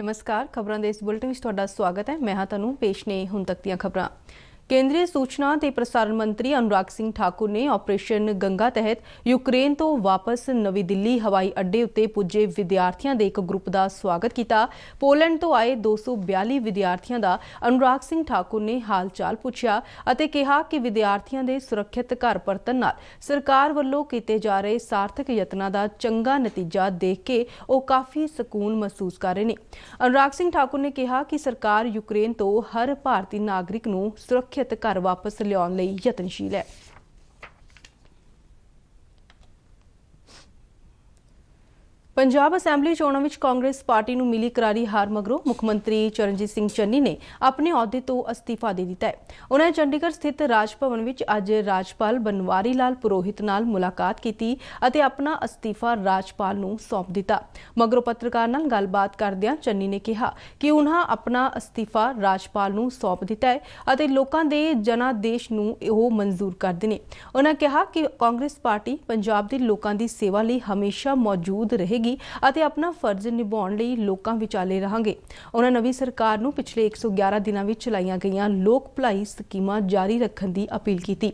ਨਮਸਕਾਰ ਖਬਰਾਂ ਦੇ ਇਸ ਬੁਲੇਟਿਨ ਵਿੱਚ ਤੁਹਾਡਾ ਸਵਾਗਤ ਹੈ ਮੈਂ ਹਾਂ ਤੁਹਾਨੂੰ ਪੇਸ਼ ਨੇ ਹੁਣ ਤੱਕ ਦੀਆਂ ਖਬਰਾਂ ਕੇਂਦਰੀ ਸੂਚਨਾ ਤੇ ਪ੍ਰਸਾਰਣ ਮੰਤਰੀ ਅਨੁਰਾਗ ਸਿੰਘ ਠਾਕੁਰ ਨੇ ਆਪਰੇਸ਼ਨ ਗੰਗਾ ਤਹਿਤ ਯੂਕਰੇਨ ਤੋਂ ਵਾਪਸ ਨਵੀਂ ਦਿੱਲੀ ਹਵਾਈ ਅੱਡੇ ਉੱਤੇ ਪੁੱਜੇ ਵਿਦਿਆਰਥੀਆਂ ਦੇ ਇੱਕ ਗਰੁੱਪ ਦਾ ਸਵਾਗਤ ਕੀਤਾ ਪੋਲੈਂਡ ਤੋਂ ਆਏ 242 ਵਿਦਿਆਰਥੀਆਂ ਦਾ ਅਨੁਰਾਗ ਸਿੰਘ ਠਾਕੁਰ ਨੇ ਹਾਲਚਾਲ ਪੁੱਛਿਆ ਅਤੇ ਕਿਹਾ ਕਿ ਵਿਦਿਆਰਥੀਆਂ ਦੇ ਸੁਰੱਖਿਅਤ ਘਰ ਪਰਤਣ ਨਾਲ ਸਰਕਾਰ ਵੱਲੋਂ ਕੀਤੇ ਜਾ ਰਹੇ ਸਾਰਥਕ ਯਤਨਾਂ ਦਾ ਚੰਗਾ ਨਤੀਜਾ ਦੇਖ ਕੇ ਉਹ ਕਾਫੀ ਸਕੂਨ ਮਹਿਸੂਸ ਕਰ ਰਹੇ ਨੇ ਅਨੁਰਾਗ ਸਿੰਘ ਠਾਕੁਰ ਨੇ ਕਿਹਾ ਕਿ ਸਰਕਾਰ ਯੂਕਰੇਨ ਤੋਂ ਹਰ ਭਾਰਤੀ ਨਾਗਰਿਕ ਨੂੰ ਸੁਰੱਖਿਅਤ ਸੁਰੱਖਿਅਤ ਘਰ ਵਾਪਸ ਲਿਆਉਣ ਲਈ ਯਤਨਸ਼ੀਲ ਹੈ ਪੰਜਾਬ ਅਸੈਂਬਲੀ ਚੋਣਾਂ ਵਿੱਚ ਕਾਂਗਰਸ ਪਾਰਟੀ ਨੂੰ ਮਿਲੀ ਕਰਾਰੀ ਹਾਰ ਮਗਰੋਂ ਮੁੱਖ ਮੰਤਰੀ ਚਰਨਜੀਤ ਸਿੰਘ ਚੰਨੀ ਨੇ ਆਪਣੇ ਅਹੁਦੇ ਤੋਂ ਅਸਤੀਫਾ ਦੇ ਦਿੱਤਾ ਹੈ। ਉਹਨਾਂ ਨੇ ਚੰਡੀਗੜ੍ਹ ਸਥਿਤ ਰਾਜ ਭਵਨ ਵਿੱਚ ਅੱਜ ਰਾਜਪਾਲ ਬਨਵਾਰੀ ਲਾਲ ਪੁਰੋਹਿਤ ਨਾਲ ਮੁਲਾਕਾਤ ਕੀਤੀ ਅਤੇ ਆਪਣਾ ਅਸਤੀਫਾ ਰਾਜਪਾਲ ਨੂੰ ਸੌਂਪ ਦਿੱਤਾ। ਮਗਰੋਂ ਪੱਤਰਕਾਰ ਨਾਲ ਗੱਲਬਾਤ ਕਰਦਿਆਂ ਚੰਨੀ ਨੇ ਕਿਹਾ ਕਿ ਉਹਨਾਂ ਆਪਣਾ ਅਸਤੀਫਾ ਰਾਜਪਾਲ ਨੂੰ ਸੌਂਪ ਦਿੱਤਾ ਹੈ ਅਤੇ ਲੋਕਾਂ ਦੇ ਜਨਾਦੇਸ਼ ਨੂੰ ਉਹ ਮਨਜ਼ੂਰ ਕਰਦੇ ਨੇ। ਉਹਨਾਂ ਕਿਹਾ ਕਿ ਕਾਂਗਰਸ ਪਾਰਟੀ ਪੰਜਾਬ ਦੇ ਲੋਕਾਂ ਦੀ ਸੇਵਾ ਲਈ ਹਮੇਸ਼ਾ ਮੌਜੂਦ ਰਹੇਗੀ ਹੋਵੇਗੀ ਅਤੇ ਆਪਣਾ ਫਰਜ਼ ਨਿਭਾਉਣ ਲਈ ਲੋਕਾਂ ਵਿਚਾਲੇ ਰਹਾਂਗੇ ਉਹਨਾਂ ਨਵੀਂ ਸਰਕਾਰ ਨੂੰ ਪਿਛਲੇ 111 ਦਿਨਾਂ ਵਿੱਚ ਚਲਾਈਆਂ ਗਈਆਂ ਲੋਕ ਭਲਾਈ ਸਕੀਮਾਂ ਜਾਰੀ ਰੱਖਣ ਦੀ ਅਪੀਲ ਕੀਤੀ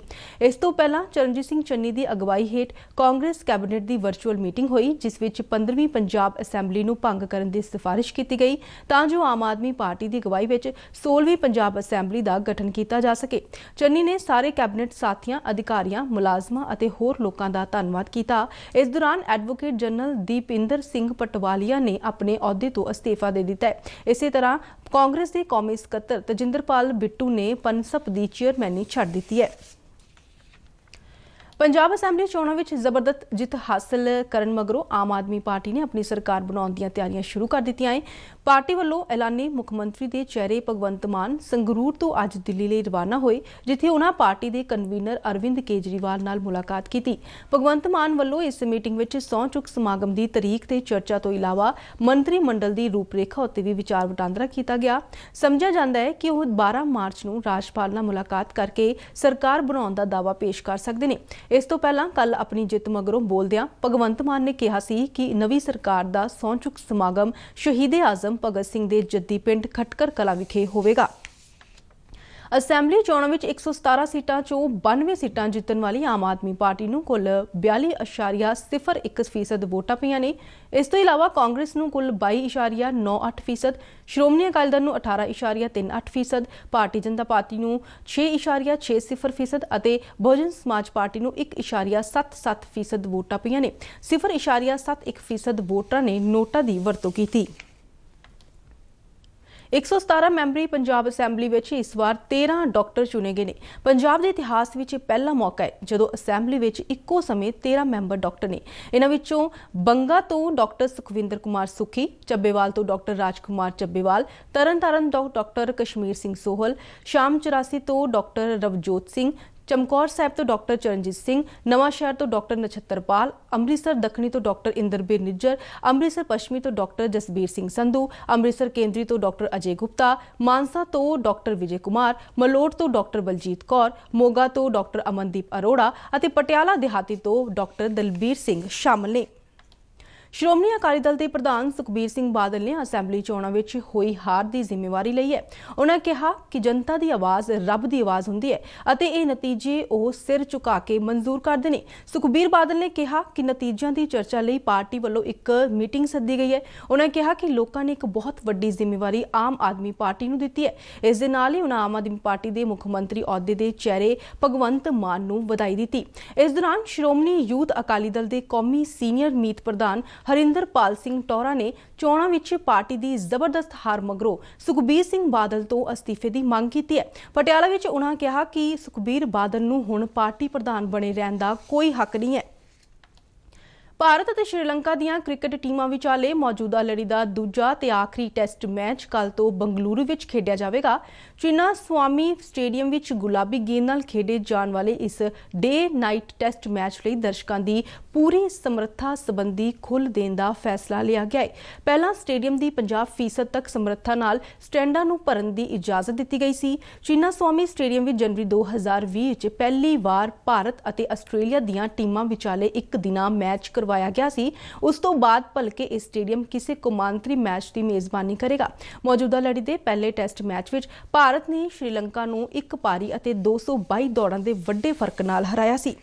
ਇਸ ਤੋਂ ਪਹਿਲਾਂ ਚਰਨਜੀਤ ਸਿੰਘ ਚੰਨੀ ਦੀ ਅਗਵਾਈ ਹੇਠ ਕਾਂਗਰਸ ਕੈਬਨਿਟ ਦੀ ਵਰਚੁਅਲ ਮੀਟਿੰਗ ਹੋਈ ਜਿਸ ਵਿੱਚ 15ਵੀਂ ਪੰਜਾਬ ਅਸੈਂਬਲੀ ਨੂੰ ਭੰਗ ਕਰਨ ਦੀ ਸਿਫਾਰਿਸ਼ ਕੀਤੀ ਗਈ ਤਾਂ ਜੋ ਆਮ ਆਦਮੀ ਪਾਰਟੀ ਦੀ ਅਗਵਾਈ ਵਿੱਚ 16ਵੀਂ ਪੰਜਾਬ ਅਸੈਂਬਲੀ ਦਾ ਗਠਨ ਕੀਤਾ ਜਾ ਸਕੇ ਚੰਨੀ ਨੇ ਸਾਰੇ ਕੈਬਨਿਟ ਸਾਥੀਆਂ ਅਧਿਕਾਰੀਆਂ ਮੁਲਾਜ਼ਮਾਂ ਅਤੇ ਹੋਰ ਲੋਕਾਂ ਦਾ ਧੰਨਵਾਦ ਕੀਤਾ ਇਸ ਦੌਰਾਨ ਐਡਵੋਕੇਟ ਜਨਰਲ ਦੀਪ ਬਲਵਿੰਦਰ ਸਿੰਘ ਪਟਵਾਲੀਆ ਨੇ ਆਪਣੇ ਅਹੁਦੇ ਤੋਂ ਅਸਤੀਫਾ ਦੇ ਦਿੱਤਾ ਹੈ ਇਸੇ ਤਰ੍ਹਾਂ ਕਾਂਗਰਸ ਦੇ ਕੌਮੀ ਸਕੱਤਰ ਤਜਿੰਦਰਪਾਲ ਬਿੱਟੂ ਨੇ ਪਨਸਪ ਦੀ ਚੇਅਰਮੈਨੀ ਛੱਡ ਦਿੱਤੀ ਹੈ ਪੰਜਾਬ ਅਸੈਂਬਲੀ ਚੋਣਾਂ ਵਿੱਚ ਜ਼ਬਰਦਸਤ ਜਿੱਤ ਹਾਸਲ ਕਰਨ ਮਗਰੋਂ ਆਮ ਆਦਮੀ ਪਾਰਟੀ ਨੇ ਆਪਣੀ ਸਰਕਾਰ ਬਣਾਉਣ ਦੀਆਂ ਤਿਆਰੀਆਂ ਸ਼ੁਰੂ ਕਰ ਦਿੱਤੀਆਂ ਹਨ ਪਾਰਟੀ ਵੱਲੋਂ ਐਲਾਨੇ ਮੁੱਖ ਮੰਤਰੀ ਦੇ ਚਿਹਰੇ ਭਗਵੰਤ ਮਾਨ ਸੰਗਰੂਰ ਤੋਂ ਅੱਜ ਦਿੱਲੀ ਲਈ ਰਵਾਨਾ ਹੋਏ ਜਿੱਥੇ ਉਹਨਾਂ ਪਾਰਟੀ ਦੇ ਕਨਵੀਨਰ ਅਰਵਿੰਦ ਕੇਜਰੀਵਾਲ ਨਾਲ ਮੁਲਾਕਾਤ ਕੀਤੀ ਭਗਵੰਤ ਮਾਨ ਵੱਲੋਂ ਇਸ ਮੀਟਿੰਗ ਵਿੱਚ ਸੌਂ ਚੁੱਕ ਸਮਾਗਮ ਦੀ ਤਾਰੀਖ ਤੇ ਚਰਚਾ ਤੋਂ ਇਲਾਵਾ ਮੰਤਰੀ ਮੰਡਲ ਦੀ ਰੂਪਰੇਖਾ ਉੱਤੇ ਵੀ ਵਿਚਾਰ ਵਟਾਂਦਰਾ ਕੀਤਾ ਗਿਆ ਸਮਝਿਆ ਜਾਂਦਾ ਹੈ ਕਿ ਉਹ 12 ਮਾਰਚ ਨੂੰ ਰਾਜਪਾਲ ਨਾਲ ਮੁਲਾਕਾਤ ਕਰਕੇ ਸਰਕਾਰ ਬਣਾਉਣ ਦਾ ਦਾਅਵਾ ਪੇਸ਼ ਕਰ ਸਕਦੇ ਨੇ ਇਸ ਤੋਂ ਪਹਿਲਾਂ ਕੱਲ ਆਪਣੀ ਜਿੱਤ ਮਗਰੋਂ ਬੋਲਦਿਆਂ ਭਗਵੰਤ ਮਾਨ ਨੇ ਕਿਹਾ ਸੀ ਕਿ ਨਵੀਂ ਸਰਕਾਰ ਦਾ ਸੌਂਚੁਕ ਸਮਾਗਮ ਸ਼ਹੀਦ ਆਜ਼ਮ ਭਗਤ ਸਿੰਘ ਦੇ ਜੱਦੀ ਪਿੰਡ ਖਟਕਰ ਕਲਾ ਵਿਖੇ ਹੋਵੇਗਾ ਅਸੈਂਬਲੀ ਚੋਣਾਂ ਵਿੱਚ 117 ਸੀਟਾਂ ਚੋਂ 92 ਸੀਟਾਂ ਜਿੱਤਣ ਵਾਲੀ ਆਮ ਆਦਮੀ ਪਾਰਟੀ ਨੂੰ ਕੁੱਲ 42.01% ਵੋਟਾਂ ਪਈਆਂ ਨੇ ਇਸ ਤੋਂ ਇਲਾਵਾ ਕਾਂਗਰਸ ਨੂੰ ਕੁੱਲ 22.98% ਸ਼੍ਰੋਮਣੀ ਅਕਾਲੀ ਦਲ ਨੂੰ 18.38% ਭਾਰਤੀ ਜਨਤਾ ਪਾਰਟੀ ਨੂੰ 6.60% ਅਤੇ ਬਹੁਜਨ ਸਮਾਜ ਪਾਰਟੀ ਨੂੰ 1.77% ਵੋਟਾਂ ਪਈਆਂ ਨੇ 0.71% ਵੋਟਰਾਂ ਨੇ ਨੋਟਾ ਦੀ ਵਰਤੋਂ ਕੀਤੀ 117 ਮੈਂਬਰੀ ਪੰਜਾਬ ਅਸੈਂਬਲੀ ਵਿੱਚ ਇਸ ਵਾਰ 13 ਡਾਕਟਰ ਚੁਣੇ ਗਏ ਨੇ ਪੰਜਾਬ ਦੇ ਇਤਿਹਾਸ ਵਿੱਚ ਪਹਿਲਾ ਮੌਕਾ ਹੈ ਜਦੋਂ ਅਸੈਂਬਲੀ ਵਿੱਚ ਇੱਕੋ ਸਮੇਂ 13 ਮੈਂਬਰ ਡਾਕਟਰ ਨੇ ਇਹਨਾਂ ਵਿੱਚੋਂ ਬੰਗਾ ਤੋਂ ਡਾਕਟਰ ਸੁਖਵਿੰਦਰ ਕੁਮਾਰ ਸੁਖੀ ਚੱਬੇਵਾਲ ਤੋਂ ਡਾਕਟਰ ਰਾਜਕੁਮਾਰ ਚੱਬੇਵਾਲ ਤਰਨਤਾਰਨ ਤੋਂ ਡਾਕਟਰ ਕਸ਼ਮੀਰ ਸਿੰਘ ਸੋਹਲ ਸ਼ਾਮ 84 ਤੋਂ ਡਾਕਟਰ ਰਵਜੋਤ ਸਿੰਘ ਚਮਕੌਰ ਸਾਹਿਬ ਤੋਂ ਡਾਕਟਰ ਚਰਨਜੀਤ ਸਿੰਘ ਨਵਾਂ ਸ਼ਹਿਰ ਤੋਂ ਡਾਕਟਰ ਨਛੱਤਰਪਾਲ ਅੰਮ੍ਰਿਤਸਰ ਦੱਖਣੀ ਤੋਂ ਡਾਕਟਰ ਇੰਦਰਬੀਰ ਨਿੱਜਰ ਅੰਮ੍ਰਿਤਸਰ ਪੱਛਮੀ ਤੋਂ ਡਾਕਟਰ ਜਸਬੀਰ ਸਿੰਘ ਸੰਧੂ ਅੰਮ੍ਰਿਤਸਰ ਕੇਂਦਰੀ ਤੋਂ ਡਾਕਟਰ ਅਜੇ ਗੁਪਤਾ ਮਾਨਸਾ ਤੋਂ ਡਾਕਟਰ ਵਿਜੇ ਕੁਮਾਰ ਮਲੋਟ ਤੋਂ ਡਾਕਟਰ ਬਲਜੀਤ ਕੌਰ ਮੋਗਾ ਤੋਂ ਡਾਕਟਰ ਅਮਨਦੀਪ ਅਰੋੜਾ ਅਤੇ ਪਟਿਆਲਾ ਦਿਹਾਤੀ ਤੋਂ ਡਾਕਟਰ ਦਲਬੀਰ ਸਿੰਘ ਸ਼ਾਮਲ ਨੇ ਸ਼੍ਰੋਮਣੀ ਅਕਾਲੀ ਦਲ ਦੇ ਪ੍ਰਧਾਨ ਸੁਖਬੀਰ ਸਿੰਘ ਬਾਦਲ ਨੇ ਅਸੈਂਬਲੀ ਚੋਣਾਂ ਵਿੱਚ ਹੋਈ ਹਾਰ ਦੀ ਜ਼ਿੰਮੇਵਾਰੀ ਲਈ ਹੈ ਉਹਨਾਂ ਕਿਹਾ ਕਿ ਜਨਤਾ ਦੀ ਆਵਾਜ਼ ਰੱਬ ਦੀ ਆਵਾਜ਼ ਹੁੰਦੀ ਹੈ ਅਤੇ ਇਹ ਨਤੀਜੇ ਉਹ ਸਿਰ ਝੁਕਾ ਕੇ ਮਨਜ਼ੂਰ ਕਰਦੇ ਨੇ ਸੁਖਬੀਰ ਬਾਦਲ ਨੇ ਕਿਹਾ ਕਿ ਨਤੀਜਿਆਂ ਦੀ ਚਰਚਾ ਲਈ ਪਾਰਟੀ ਵੱਲੋਂ ਇੱਕ ਮੀਟਿੰਗ ਸੱਦੀ ਗਈ ਹੈ ਉਹਨਾਂ ਕਿਹਾ ਕਿ ਲੋਕਾਂ ਨੇ ਇੱਕ ਬਹੁਤ ਵੱਡੀ ਜ਼ਿੰਮੇਵਾਰੀ ਆਮ ਆਦਮੀ ਪਾਰਟੀ ਨੂੰ ਦਿੱਤੀ ਹੈ ਇਸ ਦੇ ਨਾਲ ਹੀ ਉਹਨਾਂ ਆਮ ਆਦਮੀ ਪਾਰਟੀ ਦੇ ਮੁੱਖ ਮੰਤਰੀ ਅਹੁਦੇ ਦੇ ਚਿਹਰੇ ਭਗਵੰਤ ਮਾਨ ਨੂੰ ਵਧਾਈ ਦਿੱਤੀ ਇਸ ਦੌਰਾਨ ਸ਼੍ਰੋਮਣੀ ਯੂਥ ਅਕਾਲੀ ਦਲ ਦੇ ਕੌਮੀ ਸੀਨੀਅਰ ਮੀਤ ਪ੍ਰਧਾਨ ਹਰਿੰਦਰਪਾਲ ਸਿੰਘ ਟੋਰਾ ਨੇ ਚੋਣਾਂ ਵਿੱਚ ਪਾਰਟੀ ਦੀ ਜ਼ਬਰਦਸਤ ਹਾਰ ਮਗਰੋਂ ਸੁਖਬੀਰ ਸਿੰਘ ਬਾਦਲ ਤੋਂ ਅਸਤੀਫੇ ਦੀ ਮੰਗ ਕੀਤੀ ਹੈ ਪਟਿਆਲਾ ਵਿੱਚ ਉਹਨਾਂ ਕਿਹਾ ਕਿ ਸੁਖਬੀਰ ਬਾਦਲ ਨੂੰ ਹੁਣ ਪਾਰਟੀ ਪ੍ਰਧਾਨ ਬਣੇ ਰਹਿਣ ਦਾ ਕੋਈ ਹੱਕ ਨਹੀਂ ਹੈ ਭਾਰਤ ਅਤੇ ਸ਼੍ਰੀਲੰਕਾ ਦੀਆਂ ਕ੍ਰਿਕਟ ਟੀਮਾਂ ਵਿਚਾਲੇ ਮੌਜੂਦਾ ਲੜੀ ਦਾ ਦੂਜਾ ਤੇ ਆਖਰੀ ਟੈਸਟ ਮੈਚ ਕੱਲ ਤੋਂ ਬੰਗਲੁਰੂ ਵਿੱਚ ਖੇਡਿਆ ਜਾਵੇਗਾ ਚਿਨਾ ਸਵਾਮੀ ਸਟੇਡੀਅਮ ਵਿੱਚ ਗੁਲਾਬੀ ਗੇਂਦ ਨਾਲ ਖੇਡੇ ਜਾਣ ਵਾਲੇ ਇਸ ਡੇ ਨਾਈਟ ਟੈਸਟ ਮੈਚ ਲਈ ਦਰਸ਼ਕਾਂ ਦੀ ਪੂਰੀ ਸਮਰੱਥਾ ਸੰਬੰਧੀ ਖੁੱਲ ਦੇਣ ਦਾ ਫੈਸਲਾ ਲਿਆ ਗਿਆ ਹੈ ਪਹਿਲਾਂ ਸਟੇਡੀਅਮ ਦੀ 50% ਤੱਕ ਸਮਰੱਥਾ ਨਾਲ ਸਟੈਂਡਾਂ ਨੂੰ ਭਰਨ ਦੀ ਇਜਾਜ਼ਤ ਦਿੱਤੀ ਗਈ ਸੀ ਚਿਨਾ ਸਵਾਮੀ ਸਟੇਡੀਅਮ ਵਿੱਚ ਜਨਵਰੀ 2020 ਵਿੱਚ ਪਹਿਲੀ ਵਾਰ ਭਾਰਤ ਅਤੇ ਆਸਟ੍ਰੇਲੀਆ ਦੀਆਂ ਟੀਮਾਂ ਵਿਚਾਲੇ ਇੱਕ ਦਿਨਾ ਮੈਚ ਕਰਵਾਇਆ ਗਿਆ ਸੀ ਉਸ ਤੋਂ ਬਾਅਦ ਭਲਕੇ ਇਹ ਸਟੇਡੀਅਮ ਕਿਸੇ ਕੁਮਾਂਤਰੀ ਮੈਚ ਦੀ ਮੇਜ਼ਬਾਨੀ ਕਰੇਗਾ ਮੌਜੂਦਾ ਲੜੀ ਦੇ ਪਹਿਲੇ ਟੈਸਟ ਮੈਚ ਵਿੱਚ ਭਾਰਤ ਨੇ ਸ਼੍ਰੀਲੰਕਾ ਨੂੰ ਇੱਕ ਪਾਰੀ ਅਤੇ 222 ਦੌੜਾਂ ਦੇ ਵੱਡੇ ਫਰਕ ਨਾਲ ਹਰਾਇਆ ਸੀ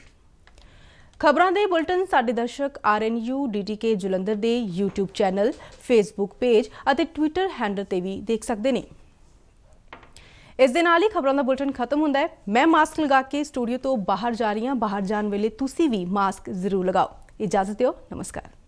ਖਬਰਾਂ ਦੇ ਬੁਲਟਨ ਸਾਡੇ ਦਰਸ਼ਕ RNU DTK ਜੁਲੰਦਰ ਦੇ YouTube ਚੈਨਲ, Facebook ਪੇਜ ਅਤੇ Twitter ਹੈਂਡਲ ਤੇ ਵੀ ਦੇਖ ਸਕਦੇ ਨੇ। ਇਸ ਦੇ ਨਾਲ ਹੀ ਖਬਰਾਂ ਦਾ ਬੁਲਟਨ ਖਤਮ ਹੁੰਦਾ ਹੈ। ਮੈਂ ਮਾਸਕ ਲਗਾ ਕੇ ਸਟੂਡੀਓ ਤੋਂ ਬਾਹਰ ਜਾ ਰਹੀ ਹਾਂ। ਬਾਹਰ ਜਾਣ ਵੇਲੇ ਤੁਸੀਂ ਵੀ ਮਾਸਕ ਜ਼ਰੂਰ ਲਗਾਓ। ਇਜਾਜ਼ਤ ਦਿਓ ਨਮਸਕਾਰ